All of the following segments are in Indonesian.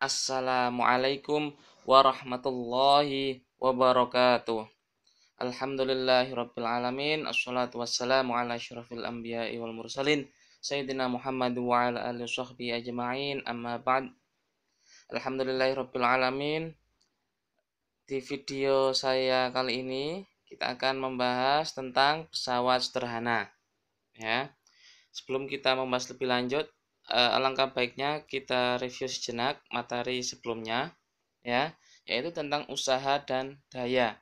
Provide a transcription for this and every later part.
Assalamualaikum warahmatullahi wabarakatuh. Alhamdulillahi rabbil alamin. Assalatu wassalamu ala syurafil anbiya'i wal mursalin sayyidina Muhammad wa ala alihi washabbi ajma'in. Amma ba'd. rabbil alamin. Di video saya kali ini kita akan membahas tentang pesawat sederhana. Ya. Sebelum kita membahas lebih lanjut, uh, alangkah baiknya kita review sejenak materi sebelumnya ya, yaitu tentang usaha dan daya.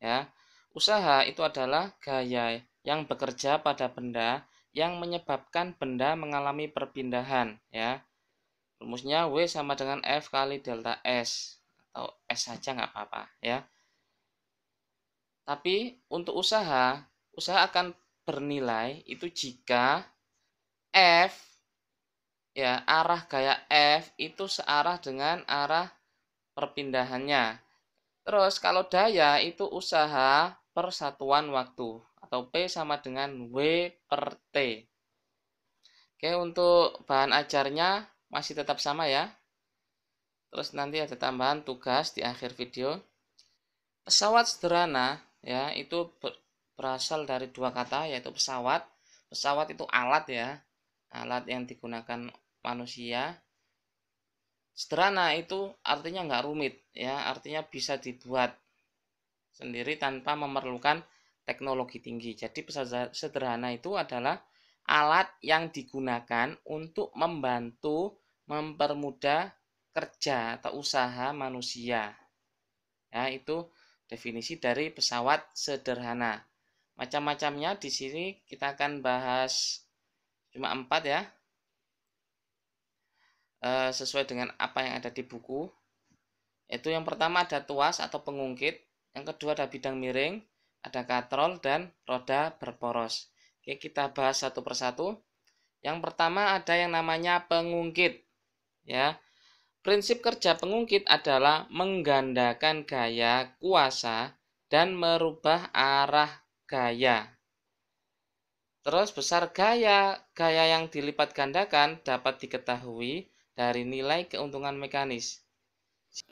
Ya. Usaha itu adalah gaya yang bekerja pada benda yang menyebabkan benda mengalami perpindahan ya. Rumusnya W sama dengan F kali delta S atau S saja nggak apa-apa ya. Tapi untuk usaha, usaha akan bernilai itu jika F ya arah gaya F itu searah dengan arah perpindahannya. Terus kalau daya itu usaha persatuan waktu atau P sama dengan W per T. Oke, untuk bahan ajarnya masih tetap sama ya. Terus nanti ada tambahan tugas di akhir video. Pesawat sederhana ya itu berasal dari dua kata yaitu pesawat. Pesawat itu alat ya, alat yang digunakan manusia sederhana itu artinya nggak rumit ya artinya bisa dibuat sendiri tanpa memerlukan teknologi tinggi jadi pesawat sederhana itu adalah alat yang digunakan untuk membantu mempermudah kerja atau usaha manusia ya itu definisi dari pesawat sederhana macam-macamnya di sini kita akan bahas cuma empat ya Eh, sesuai dengan apa yang ada di buku. Itu yang pertama ada tuas atau pengungkit, yang kedua ada bidang miring, ada katrol dan roda berporos. Oke, kita bahas satu persatu. Yang pertama ada yang namanya pengungkit. Ya. Prinsip kerja pengungkit adalah menggandakan gaya kuasa dan merubah arah gaya. Terus besar gaya, gaya yang dilipat gandakan dapat diketahui dari nilai keuntungan mekanis.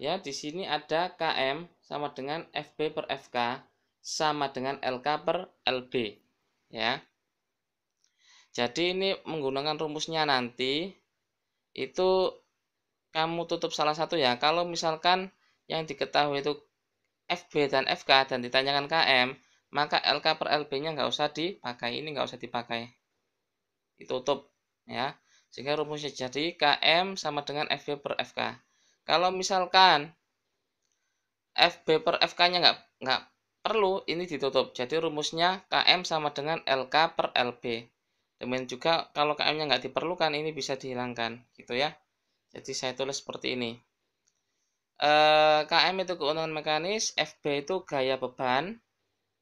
Ya, di sini ada KM sama dengan FB per FK sama dengan LK per LB. Ya. Jadi ini menggunakan rumusnya nanti itu kamu tutup salah satu ya. Kalau misalkan yang diketahui itu FB dan FK dan ditanyakan KM, maka LK per LB-nya nggak usah dipakai. Ini nggak usah dipakai. Ditutup ya. Sehingga rumusnya jadi KM sama dengan FB per FK. Kalau misalkan FB per FK-nya nggak, nggak perlu, ini ditutup. Jadi rumusnya KM sama dengan LK per LB. Demikian juga kalau KM-nya nggak diperlukan, ini bisa dihilangkan. gitu ya. Jadi saya tulis seperti ini. Eh, KM itu keuntungan mekanis, FB itu gaya beban,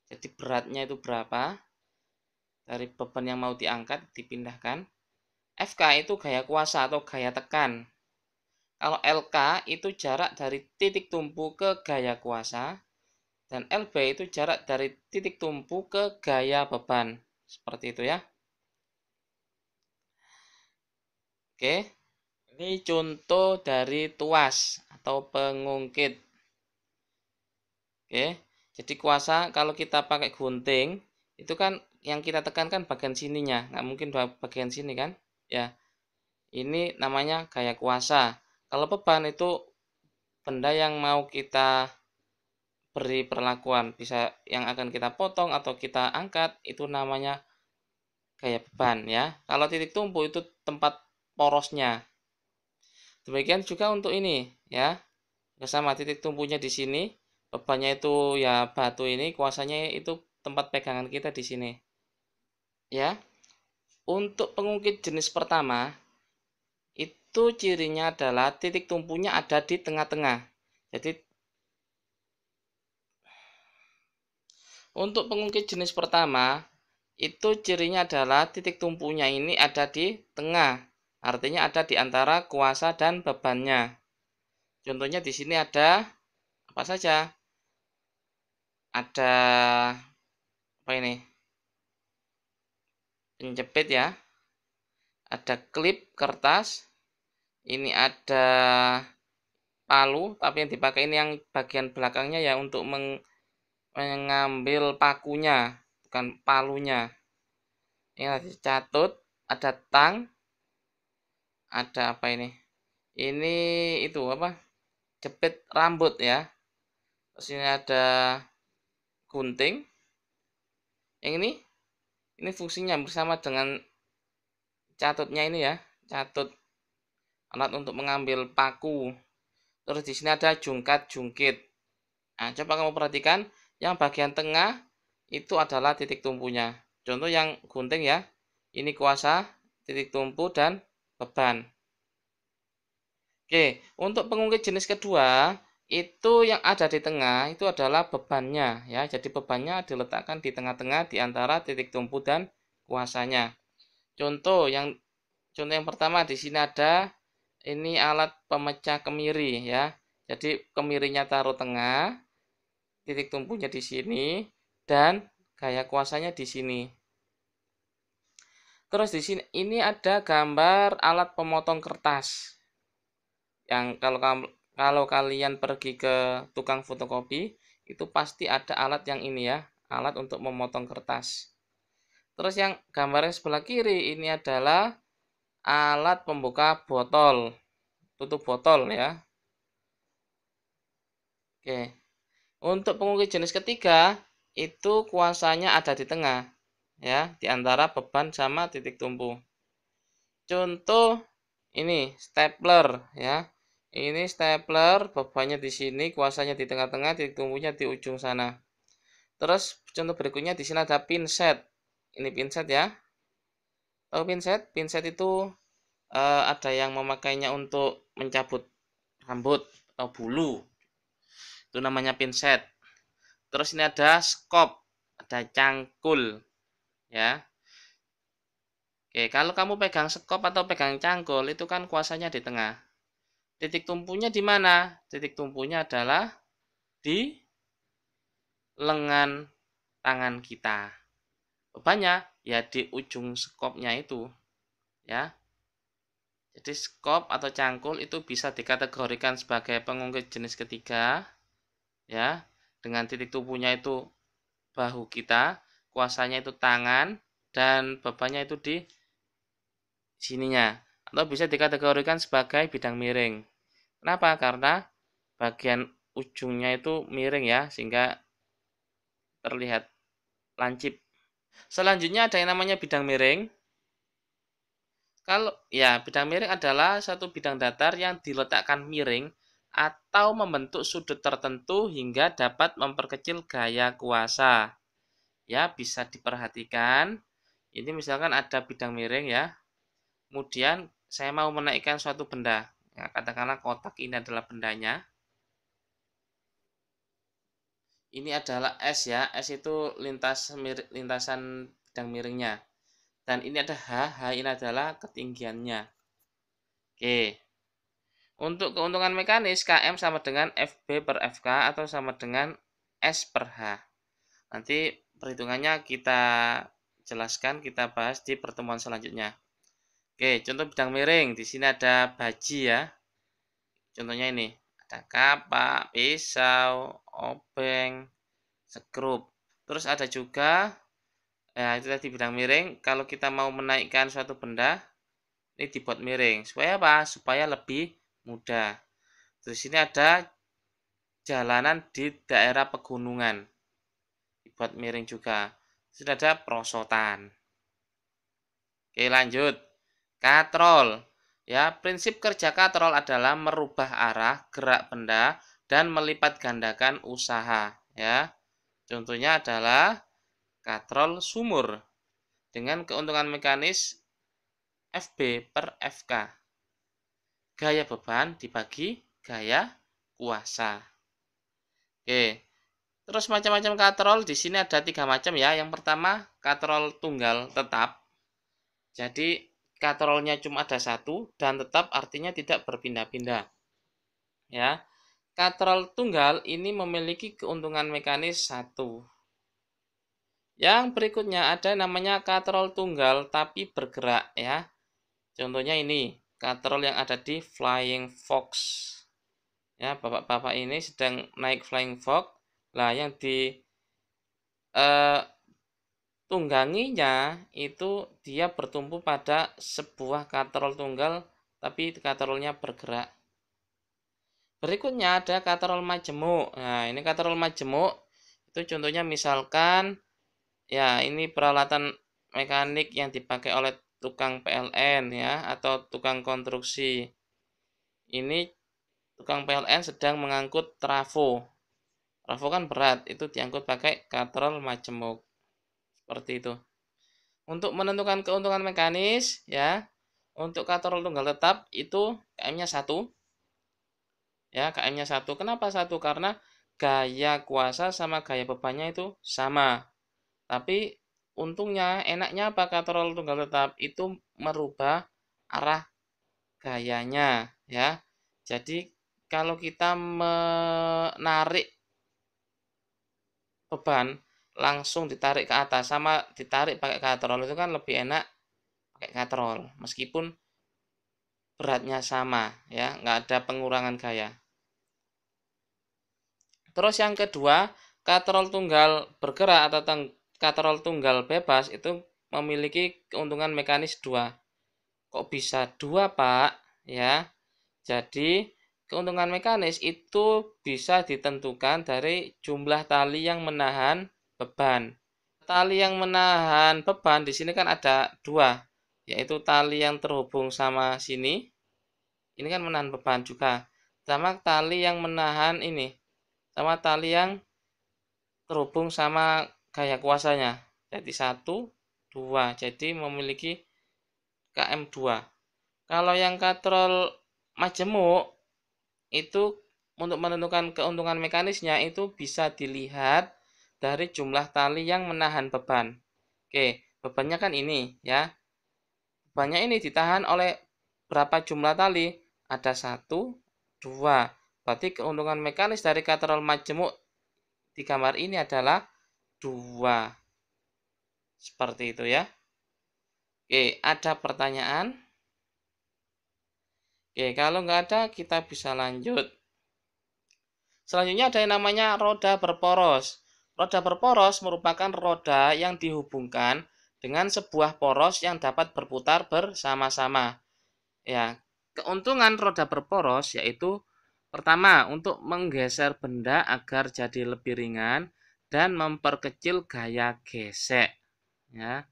jadi beratnya itu berapa dari beban yang mau diangkat dipindahkan. FK itu gaya kuasa atau gaya tekan. Kalau LK itu jarak dari titik tumpu ke gaya kuasa dan LB itu jarak dari titik tumpu ke gaya beban. Seperti itu ya. Oke. Ini contoh dari tuas atau pengungkit. Oke. Jadi kuasa kalau kita pakai gunting itu kan yang kita tekankan bagian sininya, nggak mungkin bagian sini kan? ya ini namanya gaya kuasa kalau beban itu benda yang mau kita beri perlakuan bisa yang akan kita potong atau kita angkat itu namanya gaya beban ya kalau titik tumpu itu tempat porosnya demikian juga untuk ini ya sama titik tumpunya di sini bebannya itu ya batu ini kuasanya itu tempat pegangan kita di sini ya untuk pengungkit jenis pertama, itu cirinya adalah titik tumpunya ada di tengah-tengah. Jadi Untuk pengungkit jenis pertama, itu cirinya adalah titik tumpunya ini ada di tengah, artinya ada di antara kuasa dan bebannya. Contohnya di sini ada apa saja? Ada apa ini? penjepit ya ada klip kertas ini ada palu tapi yang dipakai ini yang bagian belakangnya ya untuk meng mengambil pakunya bukan palunya ini ada catut ada tang ada apa ini ini itu apa jepit rambut ya terus ini ada gunting yang ini ini fungsinya bersama dengan catutnya ini ya, catut alat untuk mengambil paku. Terus di sini ada jungkat jungkit. Nah, coba kamu perhatikan yang bagian tengah itu adalah titik tumpunya. Contoh yang gunting ya. Ini kuasa, titik tumpu dan beban. Oke, untuk pengungkit jenis kedua, itu yang ada di tengah itu adalah bebannya ya. Jadi bebannya diletakkan di tengah-tengah di antara titik tumpu dan kuasanya. Contoh yang contoh yang pertama di sini ada ini alat pemecah kemiri ya. Jadi kemirinya taruh tengah, titik tumpunya di sini dan gaya kuasanya di sini. Terus di sini ini ada gambar alat pemotong kertas. Yang kalau kalau kalian pergi ke tukang fotokopi itu pasti ada alat yang ini ya alat untuk memotong kertas terus yang gambarnya sebelah kiri ini adalah alat pembuka botol tutup botol ya oke untuk pengukir jenis ketiga itu kuasanya ada di tengah ya di antara beban sama titik tumpu contoh ini stapler ya ini stapler, bebannya di sini, kuasanya di tengah-tengah, titik tumbuhnya di ujung sana. Terus contoh berikutnya di sini ada pinset. Ini pinset ya. Tahu pinset? Pinset itu eh, ada yang memakainya untuk mencabut rambut atau bulu. Itu namanya pinset. Terus ini ada skop, ada cangkul ya. Oke, kalau kamu pegang skop atau pegang cangkul itu kan kuasanya di tengah. Titik tumpunya di mana? Titik tumpunya adalah di lengan tangan kita. Bebannya ya di ujung skopnya itu. Ya. Jadi skop atau cangkul itu bisa dikategorikan sebagai pengungkit jenis ketiga ya. Dengan titik tumpunya itu bahu kita, kuasanya itu tangan dan bebannya itu di sininya atau bisa dikategorikan sebagai bidang miring. Kenapa? Karena bagian ujungnya itu miring ya, sehingga terlihat lancip. Selanjutnya ada yang namanya bidang miring. Kalau ya bidang miring adalah satu bidang datar yang diletakkan miring atau membentuk sudut tertentu hingga dapat memperkecil gaya kuasa. Ya, bisa diperhatikan. Ini misalkan ada bidang miring ya. Kemudian saya mau menaikkan suatu benda. Ya, katakanlah kotak ini adalah bendanya. Ini adalah S ya. S itu lintas mir, lintasan dan miringnya. Dan ini ada H. H ini adalah ketinggiannya. Oke. Untuk keuntungan mekanis, KM sama dengan FB per FK atau sama dengan S per H. Nanti perhitungannya kita jelaskan, kita bahas di pertemuan selanjutnya. Oke, contoh bidang miring. Di sini ada baji ya. Contohnya ini. Ada kapak, pisau, obeng, sekrup. Terus ada juga, ya itu tadi bidang miring. Kalau kita mau menaikkan suatu benda, ini dibuat miring. Supaya apa? Supaya lebih mudah. Terus ini ada jalanan di daerah pegunungan. Dibuat miring juga. Sudah ada prosotan. Oke, lanjut. Katrol. Ya, prinsip kerja katrol adalah merubah arah gerak benda dan melipat gandakan usaha, ya. Contohnya adalah katrol sumur dengan keuntungan mekanis FB per FK. Gaya beban dibagi gaya kuasa. Oke. Terus macam-macam katrol di sini ada tiga macam ya. Yang pertama katrol tunggal tetap. Jadi katrolnya cuma ada satu dan tetap artinya tidak berpindah-pindah. Ya. Katrol tunggal ini memiliki keuntungan mekanis satu. Yang berikutnya ada namanya katrol tunggal tapi bergerak ya. Contohnya ini, katrol yang ada di Flying Fox. Ya, bapak-bapak ini sedang naik Flying Fox. Lah yang di eh, tungganginya itu dia bertumpu pada sebuah katerol tunggal tapi katerolnya bergerak. Berikutnya ada katerol majemuk. Nah, ini katerol majemuk itu contohnya misalkan ya ini peralatan mekanik yang dipakai oleh tukang PLN ya atau tukang konstruksi. Ini tukang PLN sedang mengangkut trafo. Trafo kan berat, itu diangkut pakai katerol majemuk. Seperti itu. Untuk menentukan keuntungan mekanis, ya, untuk katorol tunggal tetap itu KM-nya satu Ya, KM-nya satu Kenapa satu Karena gaya kuasa sama gaya bebannya itu sama. Tapi untungnya, enaknya apa katorol tunggal tetap itu merubah arah gayanya, ya. Jadi kalau kita menarik beban langsung ditarik ke atas sama ditarik pakai katrol itu kan lebih enak pakai katrol meskipun beratnya sama ya nggak ada pengurangan gaya terus yang kedua katrol tunggal bergerak atau katrol tunggal bebas itu memiliki keuntungan mekanis dua kok bisa dua pak ya jadi keuntungan mekanis itu bisa ditentukan dari jumlah tali yang menahan beban. Tali yang menahan beban di sini kan ada dua, yaitu tali yang terhubung sama sini. Ini kan menahan beban juga. Sama tali yang menahan ini. Sama tali yang terhubung sama gaya kuasanya. Jadi satu, dua. Jadi memiliki KM2. Kalau yang katrol majemuk itu untuk menentukan keuntungan mekanisnya itu bisa dilihat dari jumlah tali yang menahan beban. Oke, bebannya kan ini ya. Bebannya ini ditahan oleh berapa jumlah tali? Ada satu, dua. Berarti keuntungan mekanis dari katerol majemuk di kamar ini adalah dua. Seperti itu ya. Oke, ada pertanyaan? Oke, kalau nggak ada kita bisa lanjut. Selanjutnya ada yang namanya roda berporos. Roda berporos merupakan roda yang dihubungkan dengan sebuah poros yang dapat berputar bersama-sama. Ya, keuntungan roda berporos yaitu pertama untuk menggeser benda agar jadi lebih ringan dan memperkecil gaya gesek. Ya.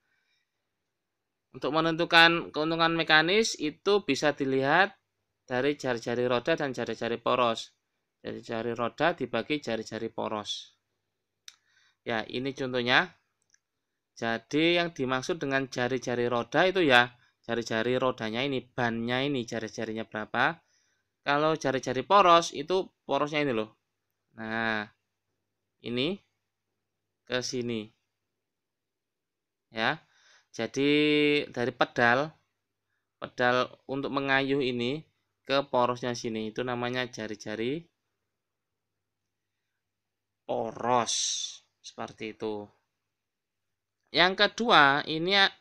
Untuk menentukan keuntungan mekanis itu bisa dilihat dari jari-jari roda dan jari-jari poros. Jari-jari roda dibagi jari-jari poros. Ya, ini contohnya. Jadi yang dimaksud dengan jari-jari roda itu ya, jari-jari rodanya ini, bannya ini, jari-jarinya berapa. Kalau jari-jari poros itu porosnya ini loh. Nah, ini ke sini. Ya. Jadi dari pedal pedal untuk mengayuh ini ke porosnya sini itu namanya jari-jari poros. Seperti itu. Yang kedua, ini ya,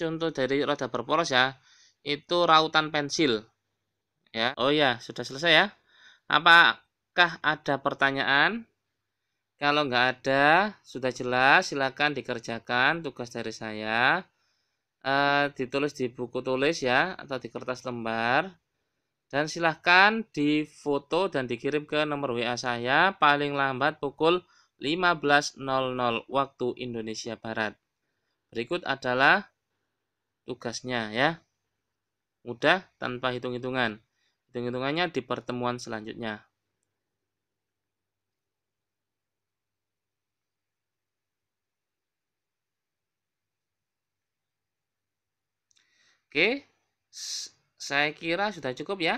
contoh dari roda berporos ya. Itu rautan pensil. Ya. Oh ya, sudah selesai ya. Apakah ada pertanyaan? Kalau nggak ada, sudah jelas, silakan dikerjakan tugas dari saya. E, ditulis di buku tulis ya, atau di kertas lembar. Dan silahkan difoto dan dikirim ke nomor WA saya paling lambat pukul 15.00 waktu Indonesia Barat. Berikut adalah tugasnya ya. Mudah tanpa hitung-hitungan. Hitung-hitungannya di pertemuan selanjutnya. Oke, saya kira sudah cukup ya.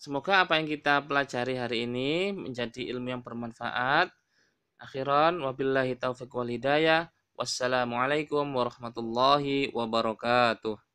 Semoga apa yang kita pelajari hari ini menjadi ilmu yang bermanfaat. Akhiran, wabillahi taufiq wal hidayah. Wassalamualaikum warahmatullahi wabarakatuh.